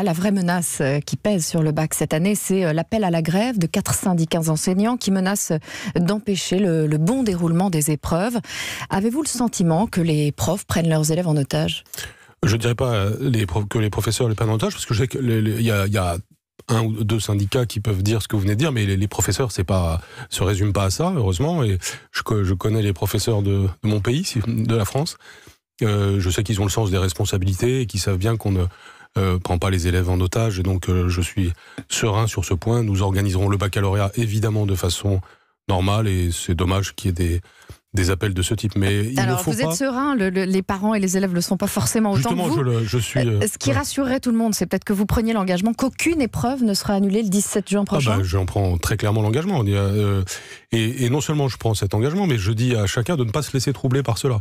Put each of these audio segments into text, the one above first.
la vraie menace euh, qui pèse sur le bac cette année, c'est euh, l'appel à la grève de quatre syndicats enseignants qui menacent euh, d'empêcher le, bon déroulement des épreuves. Avez-vous le sentiment que les profs prennent leurs élèves en otage Je ne dirais pas les profs, que les professeurs les prennent en otage, parce que je sais qu'il y, a un ou deux syndicats qui peuvent dire ce que vous venez de dire, mais les, professeurs, c'est pas, se résument pas à ça, heureusement. Et je, connais les professeurs de, mon pays, de la France. je sais qu'ils ont le sens des responsabilités et qu'ils savent bien qu'on ne euh, prend pas les élèves en otage. Et donc, euh, je suis serein sur ce point. Nous organiserons le baccalauréat, évidemment, de façon normale. Et c'est dommage qu'il y ait des, des appels de ce type. Mais il Alors, ne faut vous êtes serein, les parents et les élèves ne le sont pas forcément autant que vous. Je, je suis, euh, ce qui rassurerait tout le monde, c'est peut-être que vous preniez l'engagement qu'aucune épreuve ne sera annulée le 17 juin ah prochain. Ah J'en prends très clairement l'engagement. Euh, et, non seulement je prends cet engagement, mais je dis à chacun de ne pas se laisser troubler par cela.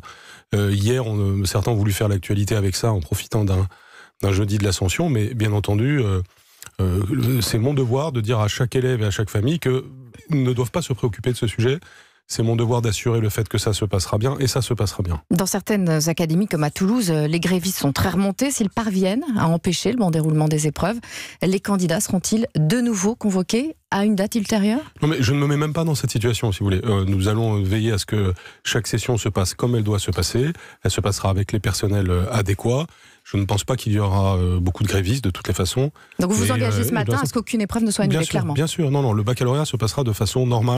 hier, certains ont voulu faire l'actualité avec ça en profitant d'un je dis de l'ascension, mais bien entendu, euh, euh, c'est mon devoir de dire à chaque élève et à chaque famille qu'ils ne doivent pas se préoccuper de ce sujet. C'est mon devoir d'assurer le fait que ça se passera bien, et ça se passera bien. Dans certaines académies, comme à Toulouse, euh, les grévistes sont très remontés. S'ils parviennent à empêcher le bon déroulement des épreuves, les candidats seront-ils de nouveau convoqués à une date ultérieure Non, mais je ne me mets même pas dans cette situation, si vous voulez. Euh, nous allons veiller à ce que chaque session se passe comme elle doit se passer. Elle se passera avec les personnels euh, adéquats. Je ne pense pas qu'il y aura euh, beaucoup de grévistes, de toutes les façons. Donc vous vous engagez ce matin à ce qu'aucune épreuve ne soit annulée, clairement Bien sûr, non, non, le baccalauréat se passera de façon normale.